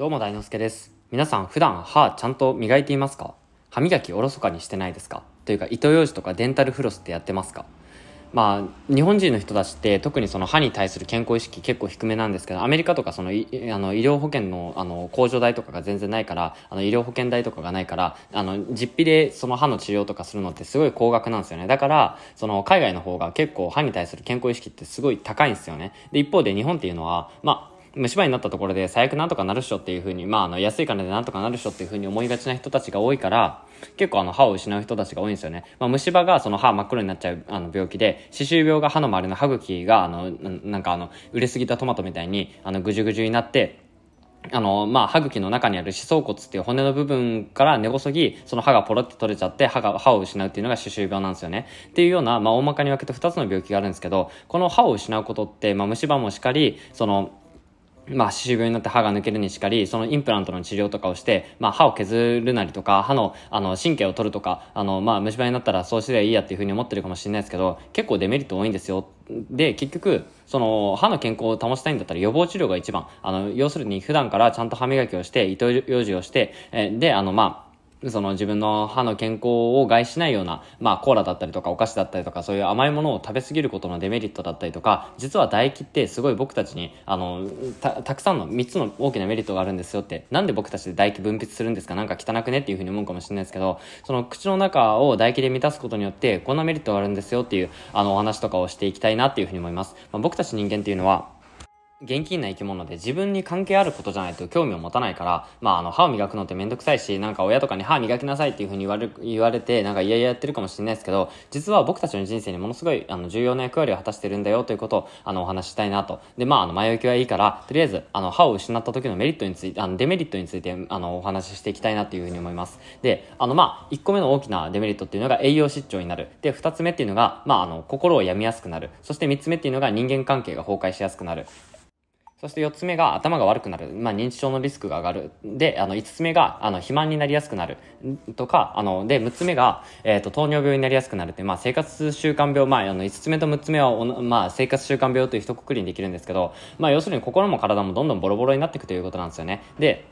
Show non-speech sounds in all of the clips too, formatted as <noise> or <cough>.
どうも大之助です。皆さん普段歯ちゃんと磨いていますか歯磨きおろそかにしてないですかというか糸ようじとかデンタルフロスってやってますかまあ、日本人の人たちって特にその歯に対する健康意識結構低めなんですけどアメリカとかそのあの医療保険のあの控除代とかが全然ないからあの医療保険代とかがないからあの実費でその歯の治療とかするのってすごい高額なんですよねだからその海外の方が結構歯に対する健康意識ってすごい高いんですよねで一方で日本っていうのはまあ虫歯になったところで最悪なんとかなるっしょっていうふうに、まあ、あの、安い金でなんとかなるっしょっていうふうに思いがちな人たちが多いから、結構あの、歯を失う人たちが多いんですよね。まあ、虫歯がその歯真っ黒になっちゃう、あの、病気で、歯周病が歯の周りの歯茎が、あの、なんかあの、売れすぎたトマトみたいに、あの、ぐじゅぐじゅになって、あの、まあ、歯茎の中にある歯槽骨っていう骨の部分から根こそぎ、その歯がポロって取れちゃって、歯が、歯を失うっていうのが歯周病なんですよね。っていうような、まあ、大まかに分けて2つの病気があるんですけど、この歯を失うことって、まあ、虫歯もしかり、その、まあ、歯周病になって歯が抜けるにしかり、そのインプラントの治療とかをして、まあ、歯を削るなりとか、歯の、あの、神経を取るとか、あの、まあ、虫歯になったらそうすればいいやっていうふうに思ってるかもしれないですけど、結構デメリット多いんですよ。で、結局、その、歯の健康を保ちたいんだったら予防治療が一番。あの、要するに普段からちゃんと歯磨きをして、糸ようじをして、えで、あの、まあ、その自分の歯の健康を害しないような、まあコーラだったりとかお菓子だったりとかそういう甘いものを食べ過ぎることのデメリットだったりとか、実は唾液ってすごい僕たちに、あの、た、たくさんの3つの大きなメリットがあるんですよって、なんで僕たちで唾液分泌するんですかなんか汚くねっていうふうに思うかもしれないですけど、その口の中を唾液で満たすことによって、こんなメリットがあるんですよっていう、あのお話とかをしていきたいなっていうふうに思います。まあ、僕たち人間っていうのは、現金な生き物で自分に関係あることじゃないと興味を持たないから、まあ、あの、歯を磨くのってめんどくさいし、なんか親とかに歯磨きなさいっていうふうに言われ、言われて、なんか嫌々やってるかもしれないですけど、実は僕たちの人生にものすごい、あの、重要な役割を果たしてるんだよということを、あの、お話ししたいなと。で、まあ、あの、前置きはいいから、とりあえず、あの、歯を失った時のメリットについて、あの、デメリットについて、あの、お話ししていきたいなというふうに思います。で、あの、まあ、1個目の大きなデメリットっていうのが栄養失調になる。で、2つ目っていうのが、まあ、あの、心を病みやすくなる。そして3つ目っていうのが人間関係が崩壊しやすくなる。そして4つ目が頭が悪くなる。まあ、認知症のリスクが上がる。で、あの、5つ目が、あの、肥満になりやすくなる。とか、あの、で、6つ目が、えっ、ー、と、糖尿病になりやすくなるって、まあ、生活習慣病、まあ、あの、5つ目と6つ目はまあ、生活習慣病という一括りにできるんですけど、まあ、要するに心も体もどんどんボロボロになっていくということなんですよね。で、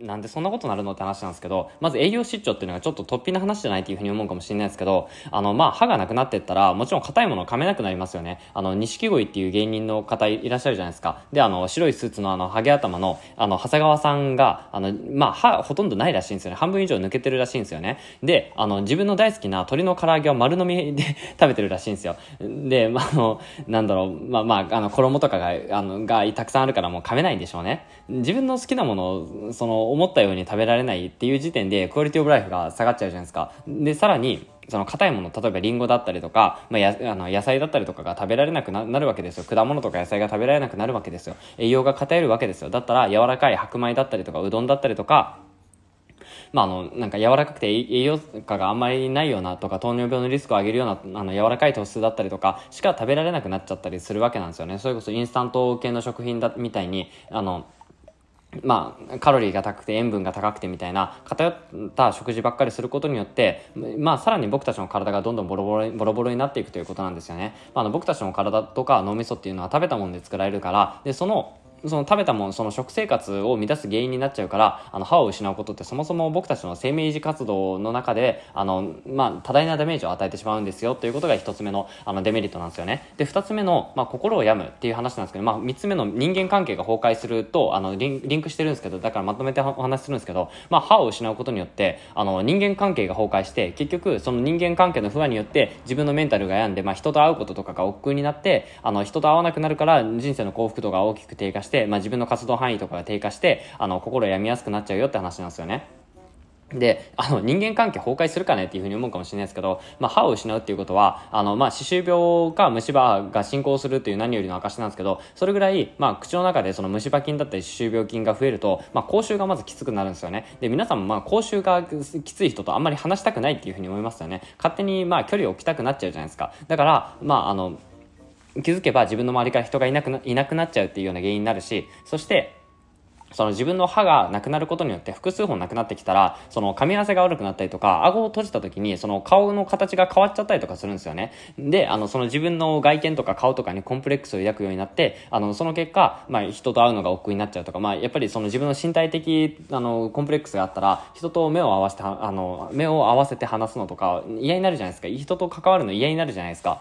なんでそんなことなるのって話なんですけど、まず栄養失調っていうのがちょっと突飛な話じゃないっていうふうに思うかもしれないですけど、あの、まあ、歯がなくなってったら、もちろん硬いものを噛めなくなりますよね。あの、錦鯉っていう芸人の方いらっしゃるじゃないですか。で、あの、白いスーツのあの、ハゲ頭の、あの、長谷川さんが、あの、まあ、歯ほとんどないらしいんですよね。半分以上抜けてるらしいんですよね。で、あの、自分の大好きな鶏の唐揚げを丸飲みで <laughs> 食べてるらしいんですよ。で、まあ、あの、なんだろう、まあ、まあ、あの、衣とかが、あの、がたくさんあるからもう噛めないんでしょうね。自分の好きなものをその思ったように食べられないっていう時点でクオリティオブライフが下がっちゃうじゃないですか。で、さらに、その硬いもの、例えばリンゴだったりとか、まあ、やあの野菜だったりとかが食べられなくなるわけですよ。果物とか野菜が食べられなくなるわけですよ。栄養が偏るわけですよ。だったら柔らかい白米だったりとか、うどんだったりとか、まあ、あの、なんか柔らかくて栄養価があんまりないようなとか、糖尿病のリスクを上げるような、あの、柔らかい糖質だったりとか、しか食べられなくなっちゃったりするわけなんですよね。それこそインスタント系の食品だ、みたいに、あの、まあ、カロリーが高くて塩分が高くてみたいな偏った食事ばっかりすることによって、まあ、さらに僕たちの体がどんどんボロボロボロボロになっていくということなんですよね、まあ、あの僕たちの体とか脳みそっていうのは食べたもので作られるからでそのその食べたもの、その食生活を乱す原因になっちゃうから、あの、歯を失うことってそもそも僕たちの生命維持活動の中で、あの、まあ、多大なダメージを与えてしまうんですよということが一つ目の、あの、デメリットなんですよね。で、二つ目の、まあ、心を病むっていう話なんですけど、まあ、三つ目の人間関係が崩壊すると、あの、リンクしてるんですけど、だからまとめてお話しするんですけど、まあ、歯を失うことによって、あの、人間関係が崩壊して、結局、その人間関係の不安によって、自分のメンタルが病んで、まあ、人と会うこととかが億劫になって、あの、人と会わなくなるから、人生の幸福度が大きく低下して、して、まあ、自分の活動範囲とかが低下して、あの、心病みやすくなっちゃうよって話なんですよね。で、あの、人間関係崩壊するかねっていうふうに思うかもしれないですけど、まあ、歯を失うっていうことは、あの、まあ、歯周病か虫歯が進行するっていう何よりの証なんですけど、それぐらい、まあ、口の中でその虫歯菌だったり歯周病菌が増えると、まあ、口臭がまずきつくなるんですよね。で、皆さんもまあ、口臭がきつい人とあんまり話したくないっていうふうに思いますよね。勝手にまあ、距離を置きたくなっちゃうじゃないですか。だから、まあ、あの、気づけば自分の周りから人がいなくないなくなっちゃうっていうような原因になるし、そして、その自分の歯がなくなることによって複数本なくなってきたら、その噛み合わせが悪くなったりとか、顎を閉じた時にその顔の形が変わっちゃったりとかするんですよね。で、あの、その自分の外見とか顔とかにコンプレックスを抱くようになって、あの、その結果、まあ人と会うのが億劫になっちゃうとか、まあやっぱりその自分の身体的、あの、コンプレックスがあったら、人と目を合わせて、あの、目を合わせて話すのとか嫌になるじゃないですか。人と関わるの嫌になるじゃないですか。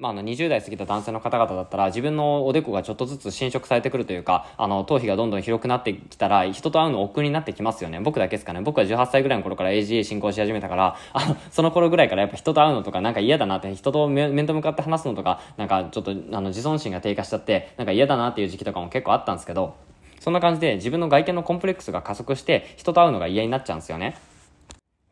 まあ、あの20代過ぎた男性の方々だったら自分のおでこがちょっとずつ侵食されてくるというかあの頭皮がどんどん広くなってきたら人と会うの億劫になってきますよね僕だけですかね僕は18歳ぐらいの頃から AGA 進行し始めたから <laughs> あのその頃ぐらいからやっぱ人と会うのとかなんか嫌だなって人と面と向かって話すのとかなんかちょっとあの自尊心が低下しちゃってなんか嫌だなっていう時期とかも結構あったんですけどそんな感じで自分の外見のコンプレックスが加速して人と会うのが嫌になっちゃうんですよね。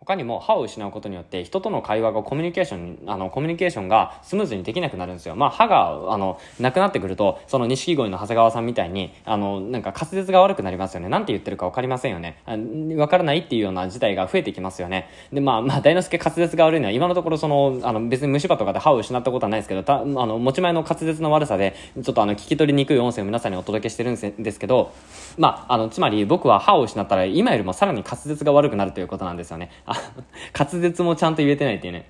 他にも歯を失うことによって人との会話がコミュニケーションあのコミュニケーションがスムーズにできなくなるんですよまあ歯があのなくなってくるとその錦鯉の長谷川さんみたいにあのなんか滑舌が悪くなりますよねなんて言ってるか分かりませんよね分からないっていうような事態が増えてきますよねでまあまあ大之助滑舌が悪いのは今のところそのあの別に虫歯とかで歯を失ったことはないですけどたあの持ち前の滑舌の悪さでちょっとあの聞き取りにくい音声を皆さんにお届けしてるんですけどまああのつまり僕は歯を失ったら今よりもさらに滑舌が悪くなるということなんですよねあ滑舌もちゃんと言えてないっていうね。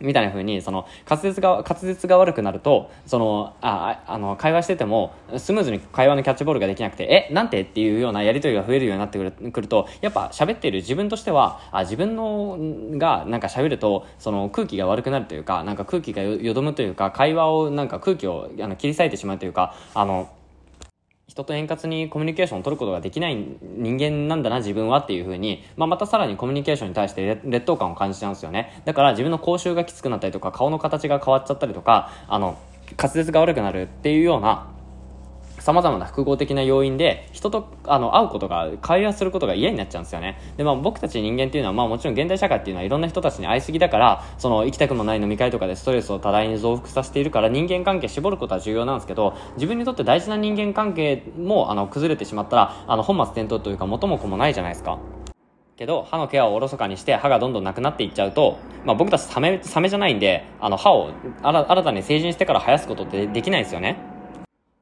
みたいな風に、その、滑舌が、滑舌が悪くなると、その、あ、あの、会話してても、スムーズに会話のキャッチボールができなくて、え、なんてっていうようなやりとりが増えるようになってくると、やっぱ喋っている自分としては、あ、自分の、が、なんか喋ると、その空気が悪くなるというか、なんか空気がよどむというか、会話を、なんか空気を、あの、切り裂いてしまうというか、あの、人と円滑にコミュニケーションを取ることができない人間なんだな自分はっていうふうに、まあ、またさらにコミュニケーションに対して劣等感を感じちゃうんですよねだから自分の口臭がきつくなったりとか顔の形が変わっちゃったりとかあの滑舌が悪くなるっていうようなさまざまな複合的な要因で人とあの会うことが会話することが嫌になっちゃうんですよねで、まあ、僕たち人間っていうのは、まあ、もちろん現代社会っていうのはいろんな人たちに会いすぎだからその行きたくもない飲み会とかでストレスを多大に増幅させているから人間関係絞ることは重要なんですけど自分にとって大事な人間関係もあの崩れてしまったらあの本末転倒というか元も子もないじゃないですか。けど歯のケアをおろそかにして歯がどんどんなくなっていっちゃうと、まあ、僕たちサメサメじゃないんであの歯を新たに成人してから生やすことってできないですよね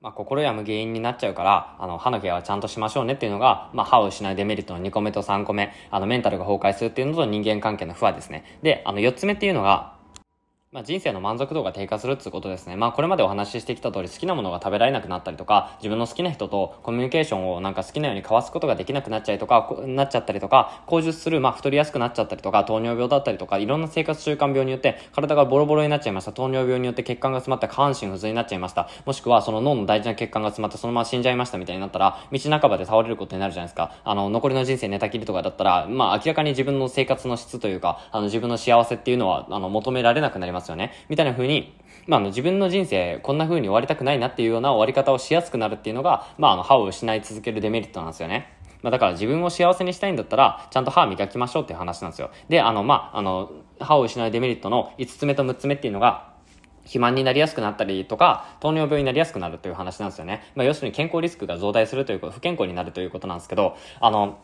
まあ、心病む原因になっちゃうから、あの、歯のケアはちゃんとしましょうねっていうのが、まあ、歯を失うデメリットの2個目と3個目、あの、メンタルが崩壊するっていうのと人間関係の不和ですね。で、あの、4つ目っていうのが、まあ、人生の満足度が低下するっていうことですね。まあ、これまでお話ししてきた通り、好きなものが食べられなくなったりとか、自分の好きな人とコミュニケーションをなんか好きなように交わすことができなくなっちゃいとか、なっちゃったりとか、口述する、まあ、太りやすくなっちゃったりとか、糖尿病だったりとか、いろんな生活習慣病によって、体がボロボロになっちゃいました。糖尿病によって血管が詰まって下半身不随になっちゃいました。もしくは、その脳の大事な血管が詰まってそのまま死んじゃいましたみたいになったら、道半ばで倒れることになるじゃないですか。あの、残りの人生寝たきりとかだったら、まあ、明らかに自分の生活の質というか、あの、自分の幸せっていうのは、あの、求められなくなります。ますよね。みたいな風に、まあ、あの自分の人生こんな風に終わりたくないなっていうような終わり方をしやすくなるっていうのが、まあ、あの歯を失い続けるデメリットなんですよね。まあ、だから自分を幸せにしたいんだったら、ちゃんと歯磨きましょうっていう話なんですよ。で、あの、まあ、あの、歯を失うデメリットの5つ目と6つ目っていうのが、肥満になりやすくなったりとか、糖尿病になりやすくなるという話なんですよね。まあ、要するに健康リスクが増大するということ、不健康になるということなんですけど、あの、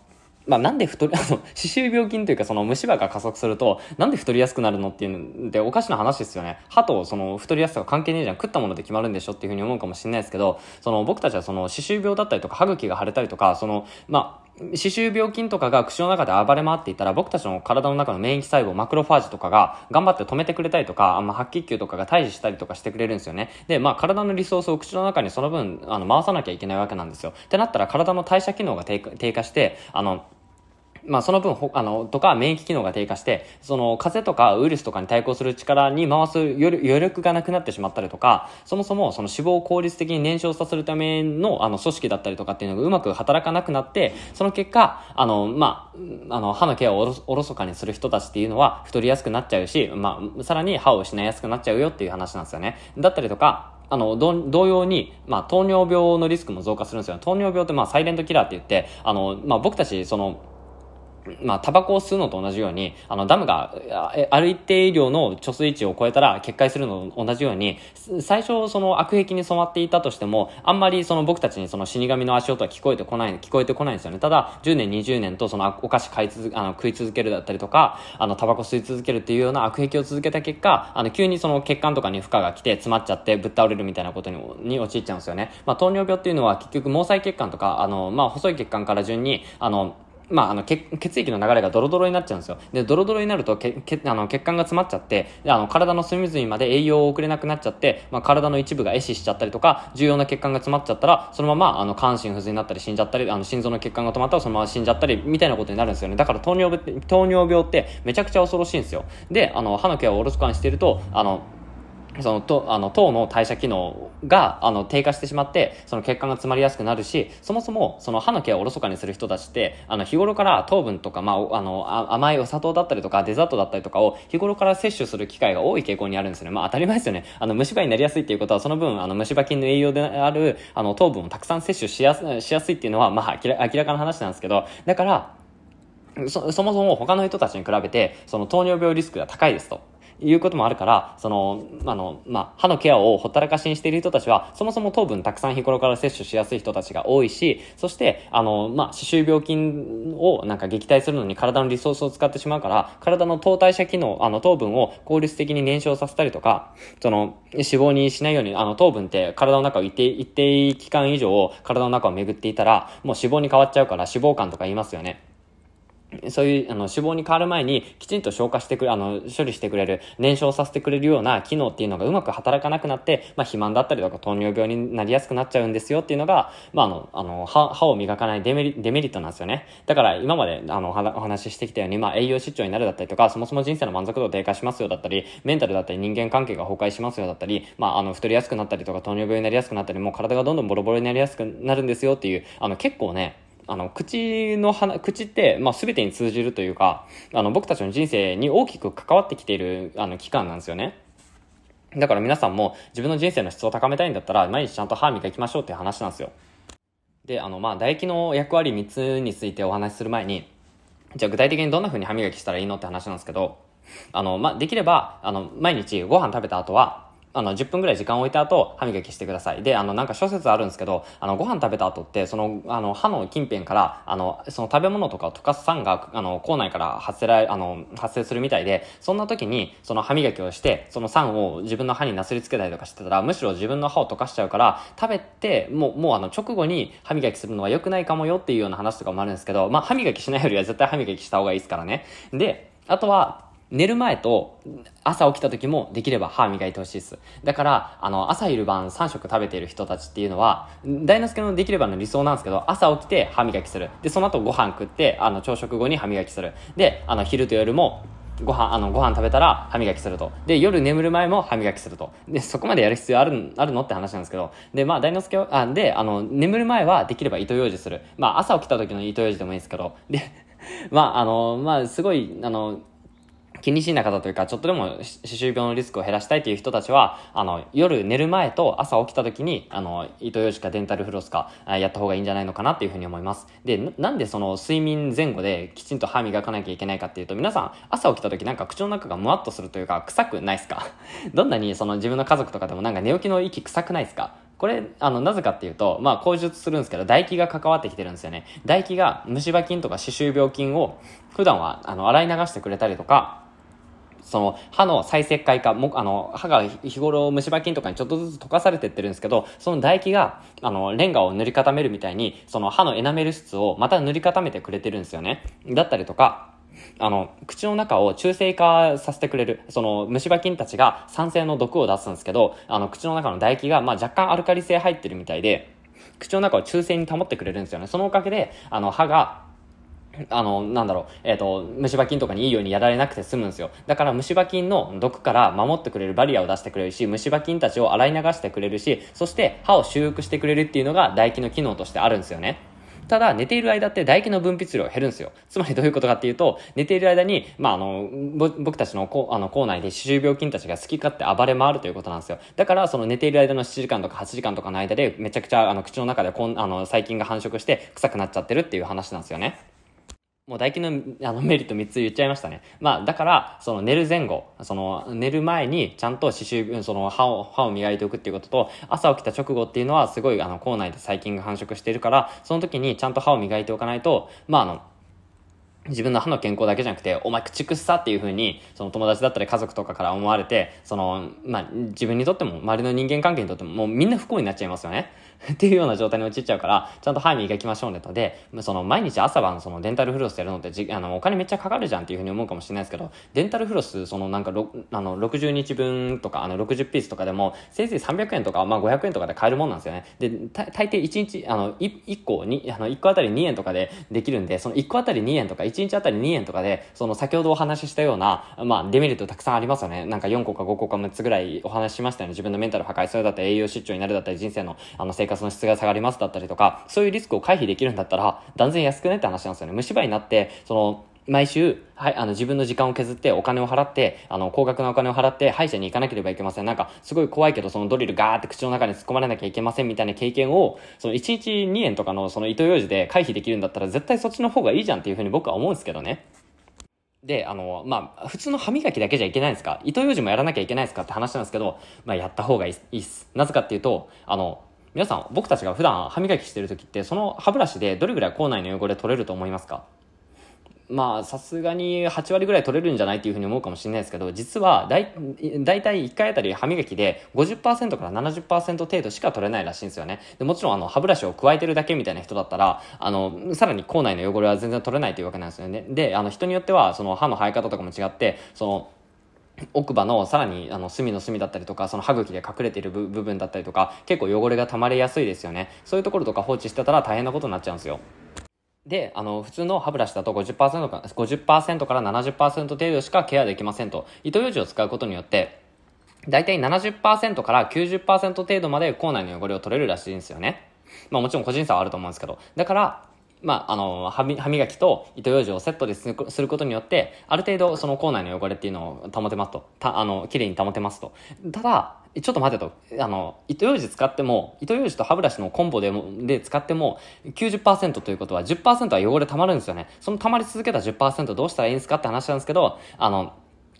まあ、なんで太り、<laughs> あの、歯周病菌というかその虫歯が加速すると、なんで太りやすくなるのっていうんでおかしな話ですよね。歯とその太りやすさが関係ねえじゃん。食ったもので決まるんでしょっていうふうに思うかもしれないですけど、その僕たちはその歯周病だったりとか歯茎が腫れたりとか、その、まあ、歯周病菌とかが口の中で暴れ回っていたら僕たちの体の中の免疫細胞マクロファージとかが頑張って止めてくれたりとか、ま白血球とかが退治したりとかしてくれるんですよねで、まあ、体のリソースを口の中にその分あの回さなきゃいけないわけなんですよってなったら体の代謝機能が低下してあのまあ、その分ほ、あの、とか免疫機能が低下して、その、風邪とかウイルスとかに対抗する力に回す余力がなくなってしまったりとか、そもそもその脂肪を効率的に燃焼させるための、あの、組織だったりとかっていうのがうまく働かなくなって、その結果、あの、まあ、あの、歯のケアをおろおろそかにする人たちっていうのは太りやすくなっちゃうし、まあ、さらに歯を失いやすくなっちゃうよっていう話なんですよね。だったりとか、あの、同様に、まあ、糖尿病のリスクも増加するんですよ。糖尿病って、まあ、サイレントキラーって言って、あの、まあ、僕たち、その、まあ、タバコを吸うのと同じように、あの、ダムが、ある一定量の貯水池を超えたら決壊するのと同じように、最初、その悪癖に染まっていたとしても、あんまりその僕たちにその死神の足音は聞こえてこない、聞こえてこないんですよね。ただ、10年、20年とそのお菓子買い続あの、食い続けるだったりとか、あの、タバコ吸い続けるっていうような悪癖を続けた結果、あの、急にその血管とかに負荷が来て詰まっちゃってぶっ倒れるみたいなことに、に陥っちゃうんですよね。まあ、糖尿病っていうのは結局毛細血管とか、あの、まあ、細い血管から順に、あの、まあ、あの血血液の流れがドロドロになっちゃうんですよでドロドロになるとけけあの血管が詰まっちゃってあの体の隅々まで栄養を送れなくなっちゃって、まあ、体の一部が壊死しちゃったりとか重要な血管が詰まっちゃったらそのままあの関心不全になったり死んじゃったりあの心臓の血管が止まったらそのまま死んじゃったりみたいなことになるんですよねだから糖尿病糖尿病ってめちゃくちゃ恐ろしいんですよであの歯の毛をおろそかにしてるとあのそのとあの糖の代謝機能があの低下してしまってその血管が詰まりやすくなるしそもそもその歯の毛をおろそかにする人たちってあの日頃から糖分とか、まあ、あの甘いお砂糖だったりとかデザートだったりとかを日頃から摂取する機会が多い傾向にあるんですよね、まあ、当たり前ですよねあの虫歯になりやすいっていうことはその分あの虫歯菌の栄養であるあの糖分をたくさん摂取しやすしやすいっていうのは、まあ、明ら明らかな話なんですけどだからそそもそも他の人たちに比べてその糖尿病リスクが高いですと。いうこともあるから、その、あの、まあ、歯のケアをほったらかしにしている人たちは、そもそも糖分たくさん日頃から摂取しやすい人たちが多いし、そして、あの、まあ、歯周病菌をなんか撃退するのに体のリソースを使ってしまうから、体の糖代謝機能、あの、糖分を効率的に燃焼させたりとか、その、脂肪にしないように、あの、糖分って体の中を一定、一定期間以上、体の中を巡っていたら、もう脂肪に変わっちゃうから脂肪肝とか言いますよね。そういうあの脂肪に変わる前にきちんと消化してくれ、あの、処理してくれる、燃焼させてくれるような機能っていうのがうまく働かなくなって、まあ、肥満だったりとか糖尿病になりやすくなっちゃうんですよっていうのが、まあ、あの、あの歯、歯を磨かないデメリデメリットなんですよね。だから今まであのお話ししてきたように、まあ、栄養失調になるだったりとか、そもそも人生の満足度低下しますよだったり、メンタルだったり人間関係が崩壊しますよだったり、まあ、あの、太りやすくなったりとか糖尿病になりやすくなったり、もう体がどんどんボロボロになりやすくなるんですよっていう、あの、結構ね、あの、口の話、口って、まあ、全てに通じるというか、あの、僕たちの人生に大きく関わってきている、あの、期間なんですよね。だから皆さんも自分の人生の質を高めたいんだったら、毎日ちゃんと歯磨きましょうっていう話なんですよ。で、あの、まあ、唾液の役割3つについてお話しする前に、じゃあ具体的にどんな風に歯磨きしたらいいのって話なんですけど、あの、まあ、できれば、あの、毎日ご飯食べた後は、あの、10分ぐらい時間置いた後、歯磨きしてください。で、あの、なんか諸説あるんですけど、あの、ご飯食べた後って、その、あの、歯の近辺から、あの、その食べ物とかを溶かす酸が、あの、口内から発せられ、あの、発生するみたいで、そんな時に、その歯磨きをして、その酸を自分の歯になすりつけたりとかしてたら、むしろ自分の歯を溶かしちゃうから、食べて、もう、もうあの、直後に歯磨きするのは良くないかもよっていうような話とかもあるんですけど、まあ、歯磨きしないよりは絶対歯磨きした方がいいですからね。で、あとは、寝る前と朝起きた時もできれば歯磨いてほしいです。だから、あの、朝昼晩3食食べている人たちっていうのは、大之助のできればの理想なんですけど、朝起きて歯磨きする。で、その後ご飯食って、あの、朝食後に歯磨きする。で、あの、昼と夜もご飯、あの、ご飯食べたら歯磨きすると。で、夜眠る前も歯磨きすると。で、そこまでやる必要ある、あるのって話なんですけど。で、まあ、大之助あ、で、あの、眠る前はできれば糸ようじする。まあ、朝起きた時の糸ようじでもいいですけど。で、<laughs> まあ、あの、まあ、すごい、あの、気にしいな方というか、ちょっとでも歯周病のリスクを減らしたいという人たちは、あの、夜寝る前と朝起きた時に、あの、糸用紙かデンタルフロスか、やった方がいいんじゃないのかなっていうふうに思います。で、なんでその睡眠前後できちんと歯磨かなきゃいけないかっていうと、皆さん朝起きた時なんか口の中がムワッとするというか、臭くないですか <laughs> どんなにその自分の家族とかでもなんか寝起きの息臭くないですかこれ、あの、なぜかっていうと、まあ、口述するんですけど、唾液が関わってきてるんですよね。唾液が虫歯菌とか歯周病菌を普段は、あの、洗い流してくれたりとか、その歯の再石灰化もあの歯が日頃虫歯菌とかにちょっとずつ溶かされてってるんですけどその唾液があのレンガを塗り固めるみたいにその歯のエナメル質をまた塗り固めてくれてるんですよねだったりとかあの、口の中を中性化させてくれる、その虫歯菌たちが酸性の毒を出すんですけど、あの、口の中の唾液が、まあ、若干アルカリ性入ってるみたいで、口の中を中性に保ってくれるんですよね。そのおかげで、あの、歯が、あの、なんだろう、えっ、ー、と、虫歯菌とかにいいようにやられなくて済むんですよ。だから虫歯菌の毒から守ってくれるバリアを出してくれるし、虫歯菌たちを洗い流してくれるし、そして歯を修復してくれるっていうのが唾液の機能としてあるんですよね。ただ、寝ている間って唾液の分泌量減るんですよ。つまりどういうことかっていうと、寝ている間に、まあ、あの、僕たちのこあの校内で歯周病菌たちが好き勝手暴れ回るということなんですよ。だから、その寝ている間の7時間とか8時間とかの間で、めちゃくちゃ、あの、口の中でこん、あの、細菌が繁殖して臭くなっちゃってるっていう話なんですよね。もう唾液のあのメリット3つ言っちゃいましたね。まあ、だから、その寝る前後、その寝る前にちゃんと歯周、その歯を、歯を磨いておくっていうことと、朝起きた直後っていうのはすごいあの、口内で細菌が繁殖しているから、その時にちゃんと歯を磨いておかないと、まああの、自分の歯の健康だけじゃなくて、お前口くっさっていう風に、その友達だったり家族とかから思われて、その、まあ、自分にとっても、周りの人間関係にとっても、もうみんな不幸になっちゃいますよね。<laughs> っていうような状態に陥っちゃうから、ちゃんと歯磨きましょうねと。で、その毎日朝晩そのデンタルフロスやるのってじ、あの、お金めっちゃかかるじゃんっていうふうに思うかもしれないですけど、デンタルフロス、そのなんか、あの、60日分とか、あの、60ピースとかでも、せいぜい300円とか、まあ500円とかで買えるもんなんですよね。で、大抵1日、あの、1, 1個に、あの、1個あたり2円とかでできるんで、その1個あたり2円とか、1日あたり2円とかで、その先ほどお話ししたような、まあ、デメリットたくさんありますよね。なんか4個か5個か6つぐらいお話ししましたよね。自分のメンタル破壊、それだったり栄養失調になるだったり、人生の、あの、生活かその質が下がりますだったりとか、そういうリスクを回避できるんだったら、断然安くねって話なんですよね。虫歯になって、その、毎週、はい、あの、自分の時間を削って、お金を払って、あの、高額なお金を払って、歯医者に行かなければいけません。なんか、すごい怖いけど、そのドリルガーって口の中に突っ込まれなきゃいけませんみたいな経験を、その1日2円とかの、その糸用事で回避できるんだったら、絶対そっちの方がいいじゃんっていうふうに僕は思うんですけどね。で、あの、まあ、普通の歯磨きだけじゃいけないんですか糸用事もやらなきゃいけないんですかって話なんですけど、まあ、やった方がいいっす。なぜかっていうと、あの、皆さん、僕たちが普段歯磨きしてる時って、その歯ブラシでどれぐらい口内の汚れ取れると思いますかまあ、さすがに8割ぐらい取れるんじゃないっていうふうに思うかもしれないですけど、実はだい、たい1回あたり歯磨きで50%から70%程度しか取れないらしいんですよね。でもちろん、あの、歯ブラシを加えてるだけみたいな人だったら、あの、さらに口内の汚れは全然取れないというわけなんですよね。で、あの、人によっては、その歯の生え方とかも違って、その、奥歯のさらにあの隅の隅だったりとかその歯茎で隠れている部分だったりとか結構汚れが溜まりやすいですよねそういうところとか放置してたら大変なことになっちゃうんですよで、あの、普通の歯ブラシだと50%か、50%から70%程度しかケアできませんと。糸ようじを使うことによって、大体70%から90%程度まで口内の汚れを取れるらしいんですよね。まあもちろん個人差はあると思うんですけど。だから、まあ、あの、歯磨きと糸ようじをセットですることによって、ある程度その口内の汚れっていうのを保てますと。た、あの、綺麗に保てますと。ただ、ちょっと待てと。あの、糸ようじ使っても、糸ようじと歯ブラシのコンボでで使っても90%ということは10%は汚れ溜まるんですよね。その溜まり続けた10%どうしたらいいんですかって話なんですけど、あの、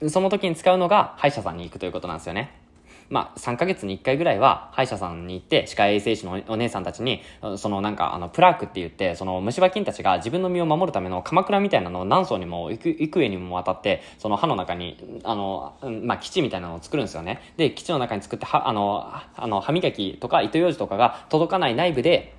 その時に使うのが歯医者さんに行くということなんですよね。まあ、3ヶ月に1回ぐらいは歯医者さんに行って、歯科衛生士のお姉さんたちに、そのなんか、あの、プラークって言って、その虫歯菌たちが自分の身を守るための鎌倉みたいなのを何層にも幾、幾重にも渡って、その歯の中に、あの、まあ、基地みたいなのを作るんですよね。で、基地の中に作って、は、あの、あの、歯磨きとか糸ようじとかが届かない内部で、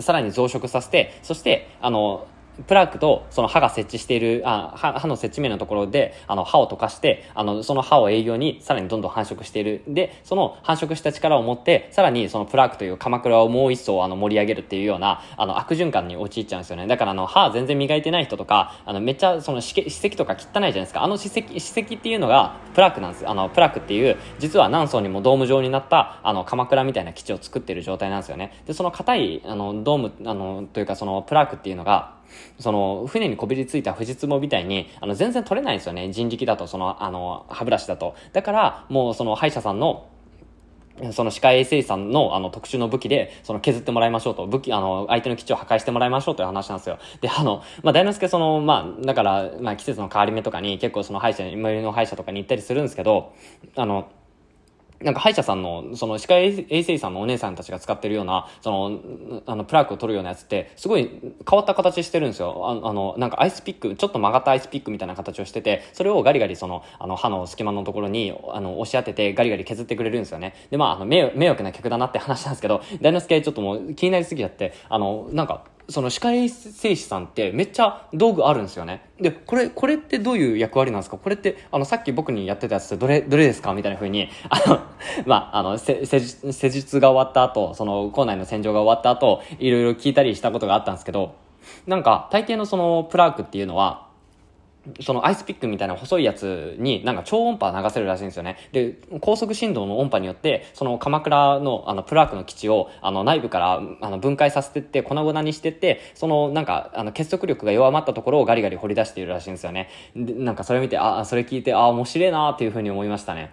さらに増殖させて、そして、あの、プラークとその歯が設置している、あ歯歯の設置面のところで、あの、歯を溶かして、あの、その歯を営業にさらにどんどん繁殖している。で、その繁殖した力を持って、さらにそのプラークという鎌倉をもう一層あの盛り上げるっていうような、あの、悪循環に陥っちゃうんですよね。だからあの、歯全然磨いてない人とか、あの、めっちゃその歯石とか汚いじゃないですか。あの歯石、歯石っていうのがプラークなんです。あの、プラークっていう、実は何層にもドーム状になった、あの、鎌倉みたいな基地を作ってる状態なんですよね。で、その硬い、あの、ドーム、あの、というかそのプラークっていうのが、その、船にこびりついた藤ジツみたいに、あの、全然取れないんですよね。人力だと、その、あの、歯ブラシだと。だから、もう、その、歯医者さんの、その歯科衛生士さんのあの特殊の武器で、その削ってもらいましょうと、武器、あの、相手の基地を破壊してもらいましょうという話なんですよ。で、あの、まあ、大之助その、まあ、だから、まあ、季節の変わり目とかに結構その歯医者、無理の歯医者とかに行ったりするんですけど、あの、なんか歯医者さんの、その歯科衛生士さんのお姉さんたちが使ってるような、その、あの、プラークを取るようなやつって、すごい変わった形してるんですよ。あの、なんかアイスピック、ちょっと曲がったアイスピックみたいな形をしてて、それをガリガリその、あの、歯の隙間のところに、あの、押し当ててガリガリ削ってくれるんですよね。で、まあ、あの、迷惑な客だなって話なんですけど、大之助ちょっともう気になりすぎちゃって、あの、なんか、その歯科衛生士さんってめっちゃ道具あるんですよね。で、これ、これってどういう役割なんですかこれって、あの、さっき僕にやってたやつどれ、どれですかみたいな風に、あの、<laughs> まあ、あの、施術が終わった後、その、校内の洗浄が終わった後、いろいろ聞いたりしたことがあったんですけど、なんか、大抵のその、プラークっていうのは、そのアイスピックみたいな細いやつになんか超音波流せるらしいんですよね。で、高速振動の音波によって、その鎌倉のあのプラークの基地をあの内部からあの分解させてって粉々にしてって、そのなんかあの結束力が弱まったところをガリガリ掘り出しているらしいんですよね。でなんかそれ見て、あ、それ聞いて、あ、面白いなっていうふうに思いましたね。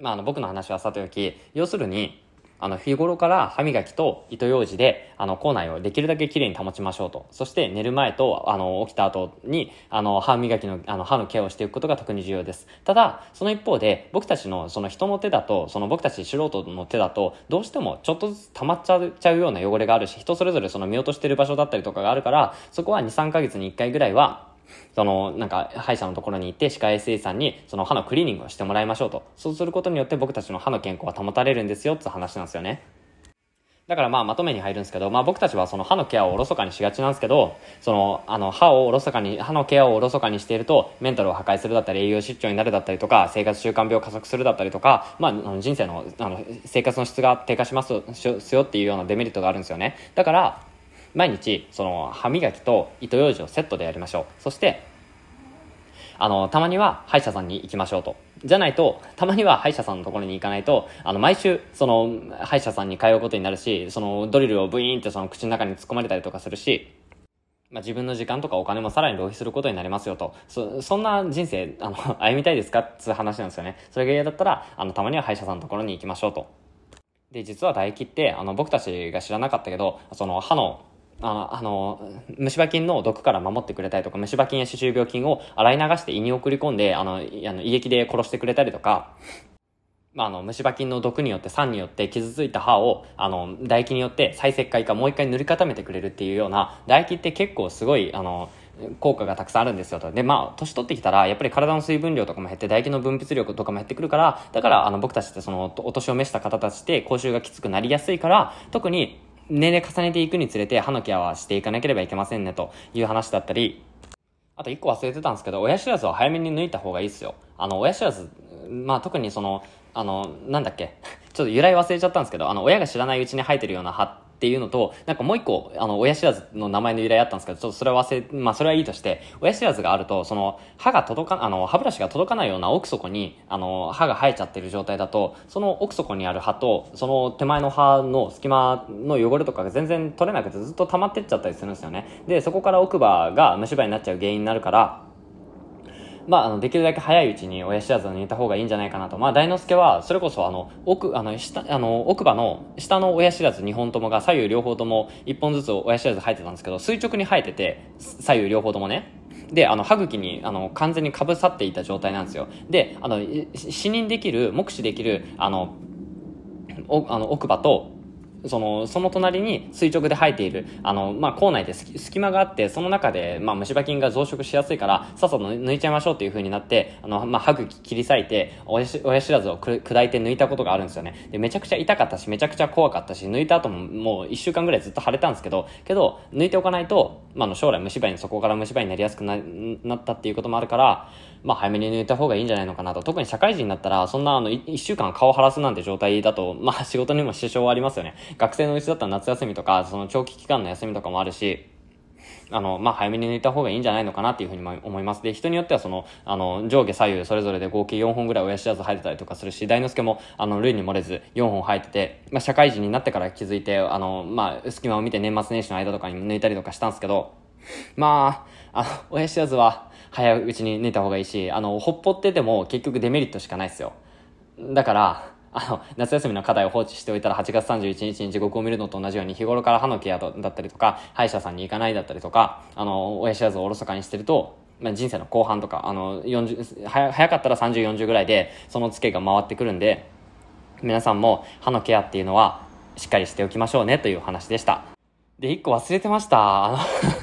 まあ、あの僕の話はさておき、要するに、あの、日頃から歯磨きと糸ようじで、あの、口内をできるだけ綺麗に保ちましょうと。そして、寝る前と、あの、起きた後に、あの、歯磨きの、あの、歯のケアをしていくことが特に重要です。ただ、その一方で、僕たちの、その人の手だと、その僕たち素人の手だと、どうしてもちょっとずつ溜まっちゃちゃうような汚れがあるし、人それぞれその見落としてる場所だったりとかがあるから、そこは2、3ヶ月に1回ぐらいは、その、なんか、歯医者のところに行って、歯科衛生士さんに、その歯のクリーニングをしてもらいましょうと。そうすることによって僕たちの歯の健康は保たれるんですよ、って話なんですよね。だからまあまとめに入るんですけど、まあ僕たちはその歯のケアをおろそかにしがちなんですけど、そのあの歯をおろそかに、歯のケアをおろそかにしていると、メンタルを破壊するだったり、栄養失調になるだったりとか、生活習慣病を加速するだったりとか、まあ人生の、あの、生活の質が低下しますよっていうようなデメリットがあるんですよね。だから、毎日その歯磨きと糸ようじをセットでやりましょうそしてあのたまには歯医者さんに行きましょうとじゃないとたまには歯医者さんのところに行かないとあの毎週その歯医者さんに通うことになるしそのドリルをブイーンってその口の中に突っ込まれたりとかするしまあ、自分の時間とかお金もさらに浪費することになりますよと。そ、そんな人生、あの、<laughs> 歩みたいですかっつう話なんですよね。それが嫌だったら、あの、たまには歯医者さんのところに行きましょうと。で、実は唾液って、あの、僕たちが知らなかったけど、その、歯のああの、虫歯菌の毒から守ってくれたりとか、虫歯菌や歯周病菌を洗い流して胃に送り込んで、あの、あの胃液で殺してくれたりとか、まあ、あの、虫歯菌の毒によって酸によって傷ついた歯を、あの、唾液によって再石灰化、もう一回塗り固めてくれるっていうような、唾液って結構すごい、あの、効果がたくさんあるんですよと。で、まあ、年取ってきたら、やっぱり体の水分量とかも減って、唾液の分泌量とかも減ってくるから、だから、あの、僕たちってその、お年を召した方たちって、口臭がきつくなりやすいから、特に、年齢重ねていくにつれて歯のケアはしていかなければいけませんねという話だったり、あと一個忘れてたんですけど、親知らずは早めに抜いた方がいいですよ。あの、親知らず、まあ特にその、あの、なんだっけ、<laughs> ちょっと由来忘れちゃったんですけど、あの、親が知らないうちに生えてるような歯っていうのと、なんかもう一個、あの、親知らずの名前の由来あったんですけど、ちょっとそれは忘れ、まあそれはいいとして、親知らずがあると、その、歯が届か、あの、歯ブラシが届かないような奥底に、あの、歯が生えちゃってる状態だと、その奥底にある歯と、その手前の歯の隙間の汚れとかが全然取れなくてずっと溜まってっちゃったりするんですよね。で、そこから奥歯が虫歯になっちゃう原因になるから、まあ、あの、できるだけ早いうちに親知らずを抜いた方がいいんじゃないかなと。まあ、大之助は、それこそ、あの、奥、あの、下、あの、奥歯の、下の親知らず2本ともが左右両方とも1本ずつ親知らず生えてたんですけど、垂直に生えてて、左右両方ともね。で、あの、歯茎に、あの、完全にかぶさっていた状態なんですよ。で、あの、死認できる、目視できる、あの、おあの奥歯とその、その隣に垂直で生えている、あの、まあ、校内で隙間があって、その中で、まあ、虫歯菌が増殖しやすいから、さっさと抜いちゃいましょうっていう風になって、あの、まあ、歯茎切り裂いて、親知らずを砕いて抜いたことがあるんですよね。で、めちゃくちゃ痛かったし、めちゃくちゃ怖かったし、抜いた後ももう一週間ぐらいずっと腫れたんですけど、けど、抜いておかないと、まあ、将来虫歯に、そこから虫歯になりやすくなったっていうこともあるから、まあ、早めに抜いた方がいいんじゃないのかなと。特に社会人になったら、そんな、あの、一週間顔腫らすなんて状態だと、まあ、仕事にも支障はありますよね。学生のうちだったら夏休みとか、その長期期間の休みとかもあるし、あの、まあ、早めに寝た方がいいんじゃないのかなっていうふうに思います。で、人によってはその、あの、上下左右それぞれで合計4本ぐらい親知らず生えてたりとかするし、大之助も、あの、類に漏れず4本生えてて、まあ、社会人になってから気づいて、あの、まあ、隙間を見て年末年始の間とかに抜いたりとかしたんですけど、まあ、あの、親知らずは早いうちに抜いた方がいいし、あの、ほっぽってても結局デメリットしかないですよ。だから、あの、夏休みの課題を放置しておいたら8月31日に地獄を見るのと同じように日頃から歯のケアだったりとか、歯医者さんに行かないだったりとか、あの、親知らずをおろそかにしてると、まあ、人生の後半とか、あの、40、早かったら30、40ぐらいで、そのツケが回ってくるんで、皆さんも歯のケアっていうのはしっかりしておきましょうねという話でした。で、一個忘れてました。あの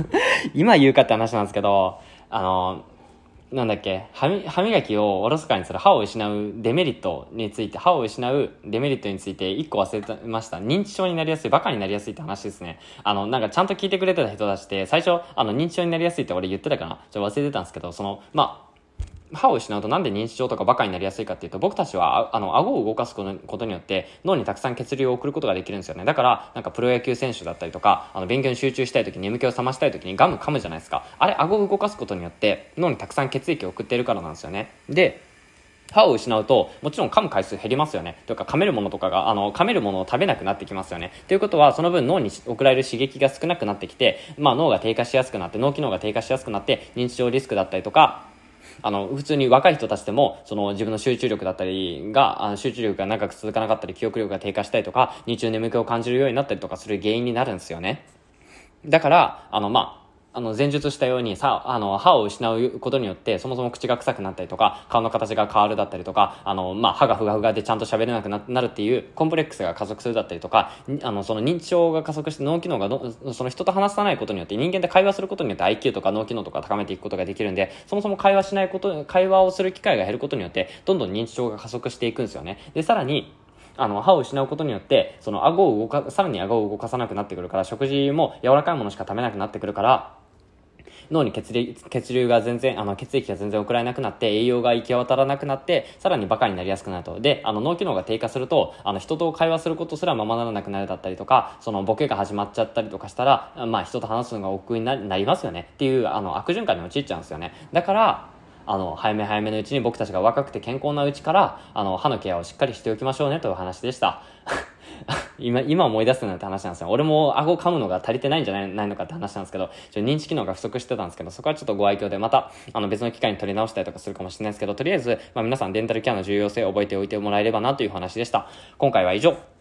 <laughs> 今言うかって話なんですけど、あの、なんだっけ歯磨きをおろそかにする歯を失うデメリットについて歯を失うデメリットについて1個忘れてました認知症になりやすいバカになりやすいって話ですねあのなんかちゃんと聞いてくれてた人たちって最初あの認知症になりやすいって俺言ってたかなちょっと忘れてたんですけどそのまあ歯を失うとなんで認知症とかバカになりやすいかっていうと僕たちはあの顎を動かすことによって脳にたくさん血流を送ることができるんですよねだからなんかプロ野球選手だったりとかあの勉強に集中したい時眠気を覚ましたい時にガム噛むじゃないですかあれ顎を動かすことによって脳にたくさん血液を送っているからなんですよねで歯を失うと、もちろん噛む回数減りますよね。というか噛めるものとかが、あの、噛めるものを食べなくなってきますよね。ということは、その分脳に送られる刺激が少なくなってきて、まあ脳が低下しやすくなって、脳機能が低下しやすくなって、認知症リスクだったりとか、あの、普通に若い人たちでも、その自分の集中力だったりが、あの集中力が長く続かなかったり、記憶力が低下したりとか、日中眠気を感じるようになったりとかする原因になるんですよね。だから、あの、まあ、あの、前述したように、さ、あの、歯を失うことによって、そもそも口が臭くなったりとか、顔の形が変わるだったりとか、あの、まあ、歯がふがふがでちゃんと喋れなくなるっていう、コンプレックスが加速するだったりとか、あの、その認知症が加速して脳機能がその人と話さないことによって、人間って会話することによって IQ とか脳機能とか高めていくことができるんで、そもそも会話しないこと、会話をする機会が減ることによって、どんどん認知症が加速していくんですよね。で、さらに、あの、歯を失うことによって、その顎を動か、さらに顎を動かさなくなってくるから、食事も柔らかいものしか食べなくなってくるから、脳に血流血流が全然あの血液が全然送られなくなって栄養が行き渡らなくなってさらにバカになりやすくなるとであの脳機能が低下するとあの人と会話することすらままならなくなるだったりとかそのボケが始まっちゃったりとかしたら、まあ、人と話すのが億劫になりますよねっていうあの悪循環に陥っちゃうんですよねだからあの早め早めのうちに僕たちが若くて健康なうちからあの歯のケアをしっかりしておきましょうねという話でした。今、今思い出すなんて話なんですよ。俺も顎噛むのが足りてないんじゃないないのかって話なんですけど、ちょ認知機能が不足してたんですけど、そこはちょっとご愛嬌で、また、あの別の機会に取り直したりとかするかもしれないですけど、とりあえず、まあ皆さんデンタルケアの重要性を覚えておいてもらえればなという話でした。今回は以上。